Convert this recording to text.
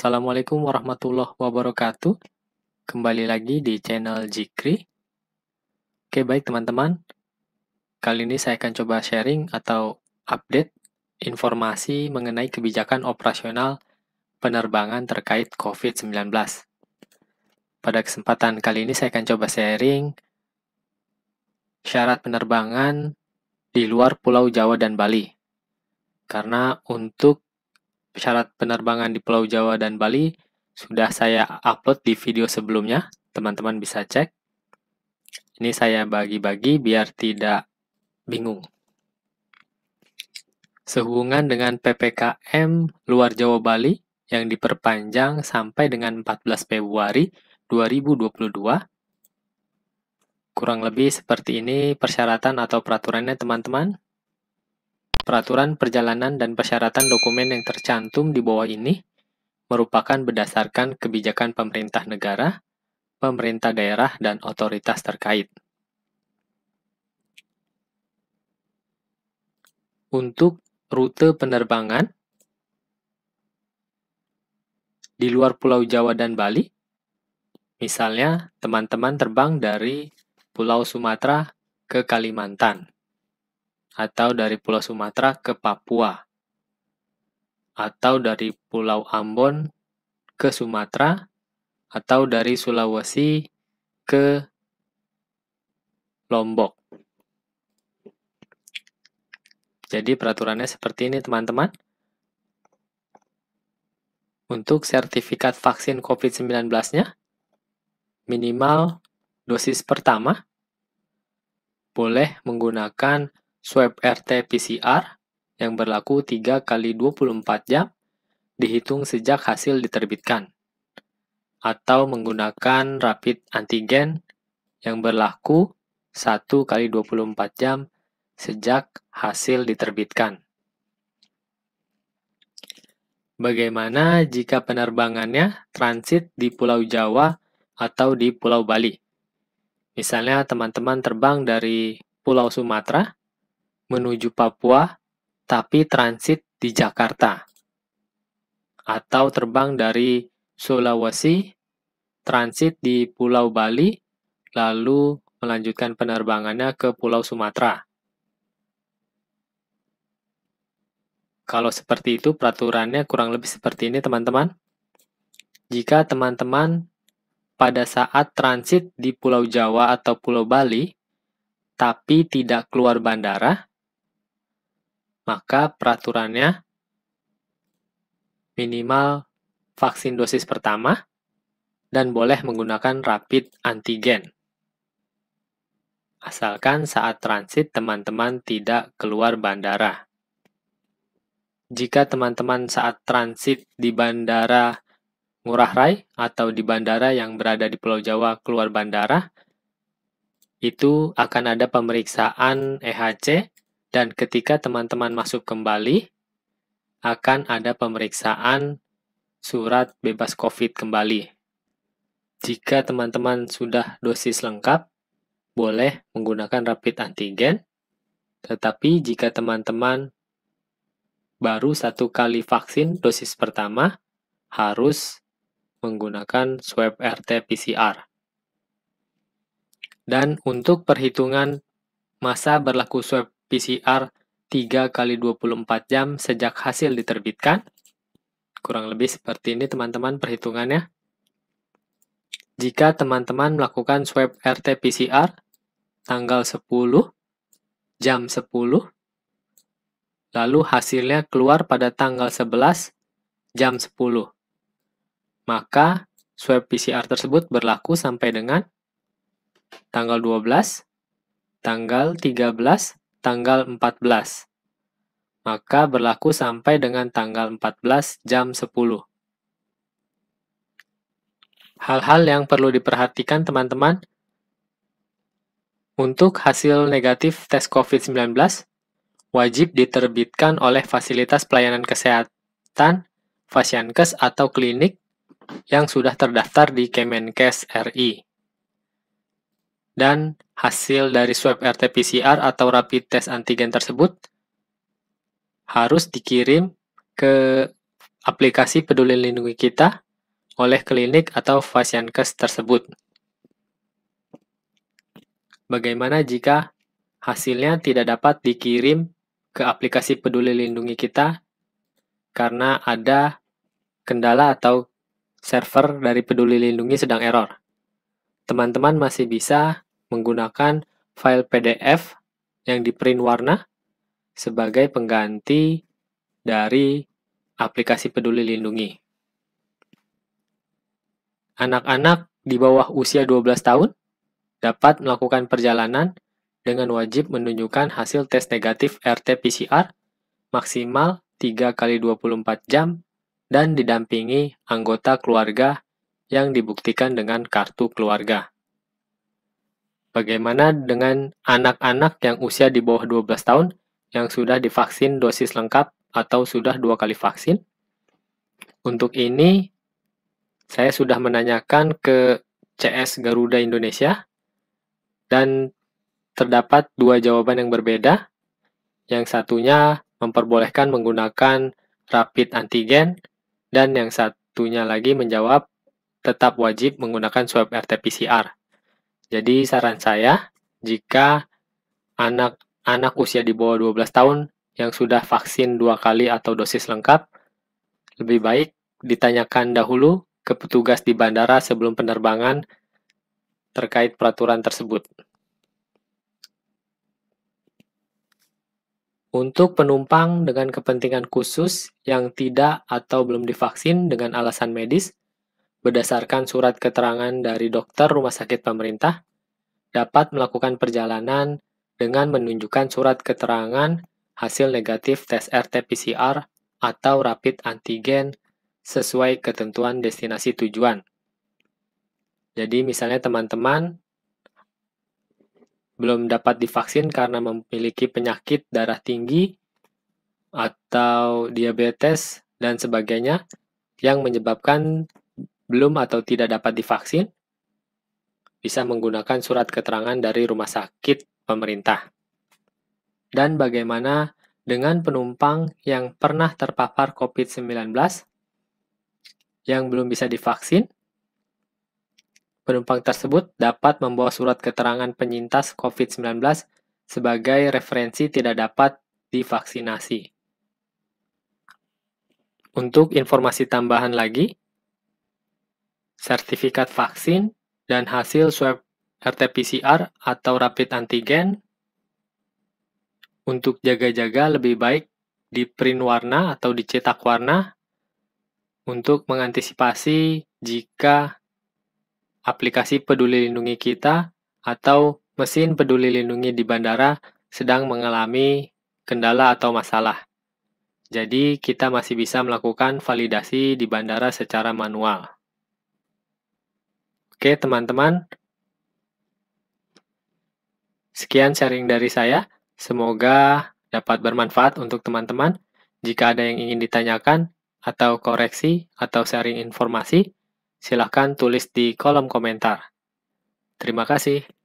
Assalamualaikum warahmatullahi wabarakatuh. Kembali lagi di channel Jikri. Oke, baik teman-teman. Kali ini saya akan coba sharing atau update informasi mengenai kebijakan operasional penerbangan terkait COVID-19. Pada kesempatan kali ini saya akan coba sharing syarat penerbangan di luar Pulau Jawa dan Bali. Karena untuk syarat penerbangan di Pulau Jawa dan Bali sudah saya upload di video sebelumnya. Teman-teman bisa cek. Ini saya bagi-bagi biar tidak bingung. Sehubungan dengan PPKM luar Jawa Bali yang diperpanjang sampai dengan 14 Februari 2022, kurang lebih seperti ini persyaratan atau peraturannya teman-teman. Peraturan perjalanan dan persyaratan dokumen yang tercantum di bawah ini merupakan berdasarkan kebijakan pemerintah negara, pemerintah daerah, dan otoritas terkait. Untuk rute penerbangan di luar Pulau Jawa dan Bali, misalnya teman-teman terbang dari Pulau Sumatera ke Kalimantan atau dari Pulau Sumatera ke Papua, atau dari Pulau Ambon ke Sumatera, atau dari Sulawesi ke Lombok. Jadi peraturannya seperti ini teman-teman. Untuk sertifikat vaksin COVID-19-nya, minimal dosis pertama boleh menggunakan swab RT PCR yang berlaku 3 kali 24 jam dihitung sejak hasil diterbitkan atau menggunakan rapid antigen yang berlaku 1 kali 24 jam sejak hasil diterbitkan. Bagaimana jika penerbangannya transit di Pulau Jawa atau di Pulau Bali? Misalnya teman-teman terbang dari Pulau Sumatera menuju Papua, tapi transit di Jakarta. Atau terbang dari Sulawesi, transit di Pulau Bali, lalu melanjutkan penerbangannya ke Pulau Sumatera. Kalau seperti itu, peraturannya kurang lebih seperti ini, teman-teman. Jika teman-teman pada saat transit di Pulau Jawa atau Pulau Bali, tapi tidak keluar bandara, maka peraturannya minimal vaksin dosis pertama dan boleh menggunakan rapid antigen. Asalkan saat transit teman-teman tidak keluar bandara. Jika teman-teman saat transit di bandara Ngurah Rai atau di bandara yang berada di Pulau Jawa keluar bandara, itu akan ada pemeriksaan EHC dan ketika teman-teman masuk kembali, akan ada pemeriksaan surat bebas COVID kembali. Jika teman-teman sudah dosis lengkap, boleh menggunakan rapid antigen. Tetapi jika teman-teman baru satu kali vaksin dosis pertama, harus menggunakan swab RT-PCR. Dan untuk perhitungan masa berlaku swab PCR 3 kali 24 jam sejak hasil diterbitkan. Kurang lebih seperti ini teman-teman perhitungannya. Jika teman-teman melakukan swab RT-PCR tanggal 10, jam 10, lalu hasilnya keluar pada tanggal 11, jam 10. Maka swab PCR tersebut berlaku sampai dengan tanggal 12, tanggal 13, tanggal 14. Maka berlaku sampai dengan tanggal 14 jam 10. Hal-hal yang perlu diperhatikan teman-teman untuk hasil negatif tes COVID-19 wajib diterbitkan oleh fasilitas pelayanan kesehatan, Fasiankes atau klinik yang sudah terdaftar di Kemenkes RI dan hasil dari swab RT-PCR atau rapid test antigen tersebut harus dikirim ke aplikasi peduli lindungi kita oleh klinik atau fasiankes tersebut. Bagaimana jika hasilnya tidak dapat dikirim ke aplikasi peduli lindungi kita karena ada kendala atau server dari peduli lindungi sedang error? teman-teman masih bisa menggunakan file PDF yang di-print warna sebagai pengganti dari aplikasi Peduli Lindungi. Anak-anak di bawah usia 12 tahun dapat melakukan perjalanan dengan wajib menunjukkan hasil tes negatif RT-PCR maksimal 3 kali 24 jam dan didampingi anggota keluarga yang dibuktikan dengan kartu keluarga. Bagaimana dengan anak-anak yang usia di bawah 12 tahun yang sudah divaksin dosis lengkap atau sudah dua kali vaksin? Untuk ini, saya sudah menanyakan ke CS Garuda Indonesia dan terdapat dua jawaban yang berbeda. Yang satunya memperbolehkan menggunakan rapid antigen dan yang satunya lagi menjawab tetap wajib menggunakan swab RT-PCR. Jadi saran saya, jika anak anak usia di bawah 12 tahun yang sudah vaksin dua kali atau dosis lengkap, lebih baik ditanyakan dahulu ke petugas di bandara sebelum penerbangan terkait peraturan tersebut. Untuk penumpang dengan kepentingan khusus yang tidak atau belum divaksin dengan alasan medis, berdasarkan surat keterangan dari dokter rumah sakit pemerintah, dapat melakukan perjalanan dengan menunjukkan surat keterangan hasil negatif tes RT-PCR atau rapid antigen sesuai ketentuan destinasi tujuan. Jadi misalnya teman-teman belum dapat divaksin karena memiliki penyakit darah tinggi atau diabetes dan sebagainya yang menyebabkan belum atau tidak dapat divaksin, bisa menggunakan surat keterangan dari rumah sakit pemerintah. Dan bagaimana dengan penumpang yang pernah terpapar COVID-19 yang belum bisa divaksin? Penumpang tersebut dapat membawa surat keterangan penyintas COVID-19 sebagai referensi tidak dapat divaksinasi. Untuk informasi tambahan lagi, sertifikat vaksin, dan hasil swab RT-PCR atau rapid antigen. Untuk jaga-jaga lebih baik di print warna atau dicetak warna untuk mengantisipasi jika aplikasi peduli lindungi kita atau mesin peduli lindungi di bandara sedang mengalami kendala atau masalah. Jadi, kita masih bisa melakukan validasi di bandara secara manual. Oke, teman-teman. Sekian sharing dari saya. Semoga dapat bermanfaat untuk teman-teman. Jika ada yang ingin ditanyakan atau koreksi atau sharing informasi, silahkan tulis di kolom komentar. Terima kasih.